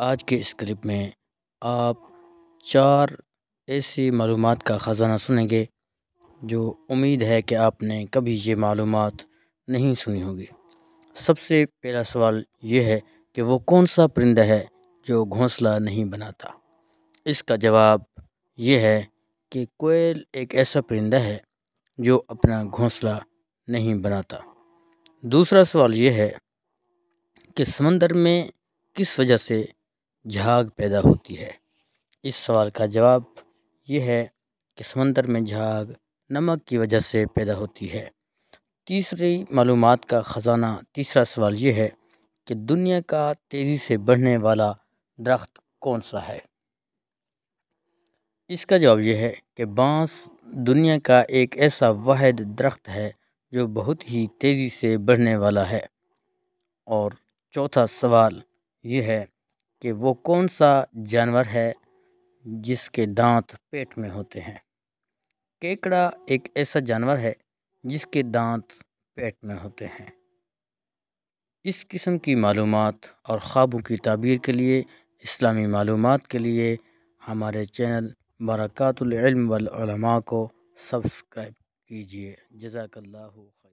आज के स्क्रिप्ट में आप चार ऐसी मालूम का ख़जाना सुनेंगे जो उम्मीद है कि आपने कभी ये मालूम नहीं सुनी होगी सबसे पहला सवाल ये है कि वो कौन सा परिंदा है जो घोंसला नहीं बनाता इसका जवाब ये है कि कोयल एक ऐसा परिंदा है जो अपना घोंसला नहीं बनाता दूसरा सवाल ये है कि समंदर में किस वजह से झाग पैदा होती है इस सवाल का जवाब यह है कि समंदर में झाग नमक की वजह से पैदा होती है तीसरी मालूम का ख़जाना तीसरा सवाल ये है कि दुनिया का तेज़ी से बढ़ने वाला दरख्त कौन सा है इसका जवाब यह है कि बांस दुनिया का एक ऐसा वाद दरख्त है जो बहुत ही तेज़ी से बढ़ने वाला है और चौथा सवाल यह है कि वो कौन सा जानवर है जिसके दांत पेट में होते हैं केकड़ा एक ऐसा जानवर है जिसके दांत पेट में होते हैं इस किस्म की मालूम और ख्वाबों की ताबीर के लिए इस्लामी मालूम के लिए हमारे चैनल बरक़ातुल्म वलमा को सब्सक्राइब कीजिए जजाकल्ला